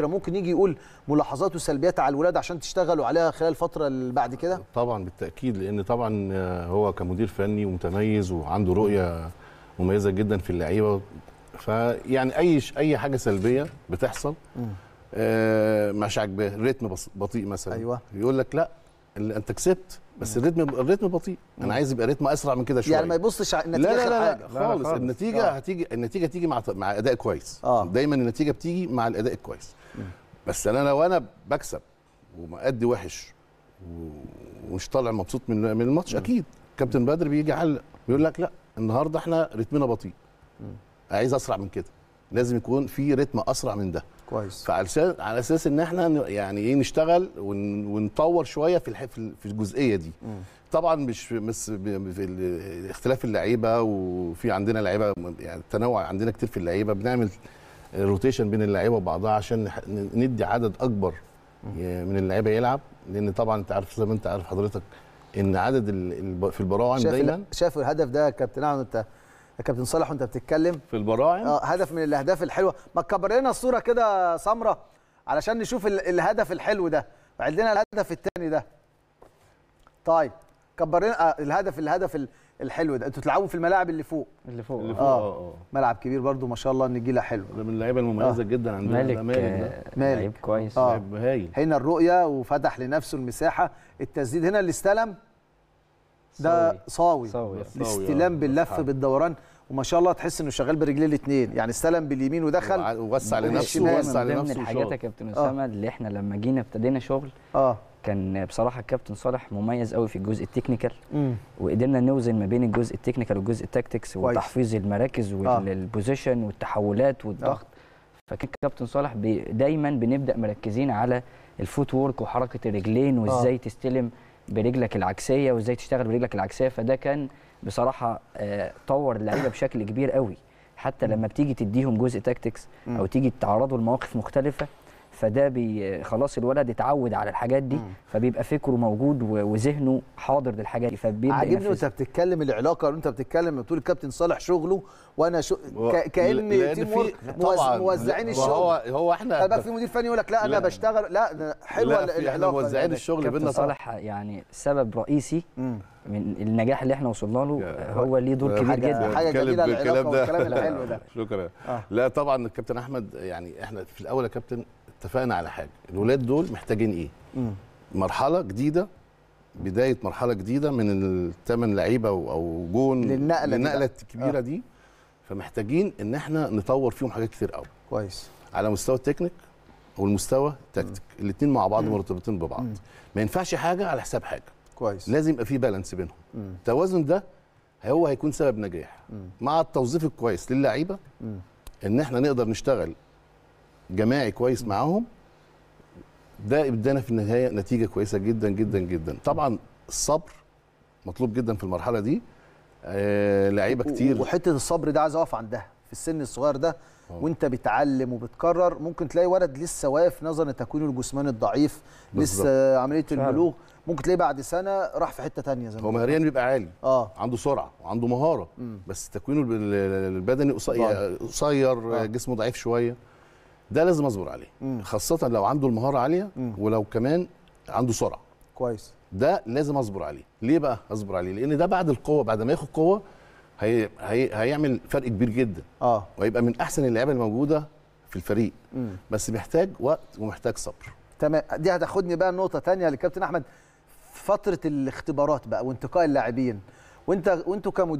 كتيره ممكن يجي يقول ملاحظاته سلبيات على الولاد عشان تشتغلوا عليها خلال الفتره اللي بعد كده طبعا بالتاكيد لان طبعا آه، هو كمدير فني ومتميز وعنده رؤيه مميزه جدا في اللعيبه فيعني اي اي حاجه سلبيه بتحصل آه مش عاجباه الريتم بطيء مثلا أيوة. يقول لك لا اللي انت كسبت بس الريتم الريتم بطيء انا عايز يبقى ريتم اسرع من كده يعني شويه يعني ما يبصش على النتيجه لا لا لا, لا, لا خالص, خالص. النتيجه آه. هتيجي النتيجه تيجي مع مع اداء كويس آه. دايما النتيجه بتيجي مع الاداء الكويس بس انا لو انا بكسب ومأدي وحش ومش طالع مبسوط من من الماتش اكيد كابتن بدر بيجي يعلق بيقول لك لا النهارده احنا رتمنا بطيء عايز اسرع من كده لازم يكون في رتم اسرع من ده كويس فعلى اساس على اساس ان احنا يعني ايه نشتغل ونطور شويه في الح... في الجزئيه دي م. طبعا مش بس في اختلاف اللعيبه وفي عندنا لعيبه يعني التنوع عندنا كتير في اللعيبه بنعمل روتيشن بين اللعيبه وبعضها عشان ندي عدد اكبر من اللعيبه يلعب لان طبعا انت عارف زي ما انت عارف حضرتك ان عدد في البراعم دايما شايف الهدف ده كابتن احمد نعم، انت يا كابتن صالح وانت بتتكلم في البراعم اه هدف من الاهداف الحلوه ما تكبر لنا الصوره كده سمره علشان نشوف الهدف الحلو ده بعد لنا الهدف الثاني ده طيب كبر لنا آه الهدف الهدف الحلو ده انتوا بتلعبوا في الملاعب اللي فوق اللي فوق اللي آه. فوق اه, آه. ملعب كبير برده ما شاء الله النجيله حلو ده من اللعيبه المميزه آه. جدا عندنا مالك مالك آه، مالك لعيب كويس آه. لعيب هايل هنا الرؤيه وفتح لنفسه المساحه التسديد هنا اللي استلم ده صاوي, صاوي. الاستلام باللف بالدوران وما شاء الله تحس انه شغال برجليه الاثنين يعني استلم باليمين ودخل ووسع لنفسه ووسع لنفسه من الحاجات يا كابتن اسامه آه. اللي احنا لما جينا ابتدينا شغل اه كان بصراحه الكابتن صالح مميز قوي في الجزء التكنيكال وقدرنا نوزن ما بين الجزء التكنيكال والجزء التاكتكس وتحفيظ المراكز آه. والبوزيشن والتحولات والضغط آه. فكان كابتن صالح بي دايما بنبدا مركزين على الفوت وورك وحركه الرجلين آه. وازاي آه. تستلم برجلك العكسيه وازاي تشتغل برجلك العكسيه فده كان بصراحه آه، طور اللعيبه بشكل كبير قوي حتى لما بتيجي تديهم جزء تاكتكس او تيجي تعرضوا لمواقف مختلفه فده بي خلاص الولد اتعود على الحاجات دي فبيبقى فكره موجود وذهنه حاضر للحاجات دي فبيبدا عاجبني وانت بتتكلم العلاقه وانت بتتكلم بتقول الكابتن صالح شغله وانا شو و... كان في موزعين الشغل هو هو احنا بقى في مدير فني يقول لك لا انا لا. بشتغل لا حلوه العلاقه موزعين الشغل بينا صالح يعني سبب رئيسي مم. من النجاح اللي احنا وصلنا له هو ليه دور كبير جدا حاجه جميله الكلام ده الكلام الحلو ده شكرا آه. لا طبعا الكابتن احمد يعني احنا في الاول يا كابتن اتفقنا على حاجه الولاد دول محتاجين ايه مم. مرحله جديده بدايه مرحله جديده من الثمان لعيبه او جون للنقله النقله آه. الكبيره آه. دي فمحتاجين ان احنا نطور فيهم حاجات كتير قوي كويس على مستوى التكنيك والمستوى التكتيك الاثنين مع بعض مرتبطين ببعض مم. ما ينفعش حاجه على حساب حاجه كويس لازم يبقى في بالانس بينهم التوازن ده هو هيكون سبب نجاح مم. مع التوظيف الكويس للعيبه ان احنا نقدر نشتغل جماعي كويس معاهم ده ادانا في النهايه نتيجه كويسه جدا جدا جدا طبعا الصبر مطلوب جدا في المرحله دي آه، لعيبه كتير وحته الصبر ده عايز اقف عندها في السن الصغير ده آه. وانت بتعلم وبتكرر ممكن تلاقي ولد لسه واقف نظرا لتكوينه الجسماني الضعيف بالزبط. لسه عمليه البلوغ ممكن تلاقيه بعد سنه راح في حته ثانيه زي هو مهريا بيبقى عالي اه عنده سرعه وعنده مهاره م. بس تكوينه البدني قصير آه. جسمه ضعيف شويه ده لازم اصبر عليه مم. خاصه لو عنده المهاره عاليه مم. ولو كمان عنده سرعه كويس ده لازم اصبر عليه ليه بقى اصبر عليه لان ده بعد القوه بعد ما ياخد قوه هي... هي... هيعمل فرق كبير جدا اه وهيبقى من احسن اللعيبه الموجوده في الفريق مم. بس محتاج وقت ومحتاج صبر تمام دي هتاخدني بقى نقطه تانية لكابتن احمد فتره الاختبارات بقى وانتقاء اللاعبين وانت وانتوا كمدرب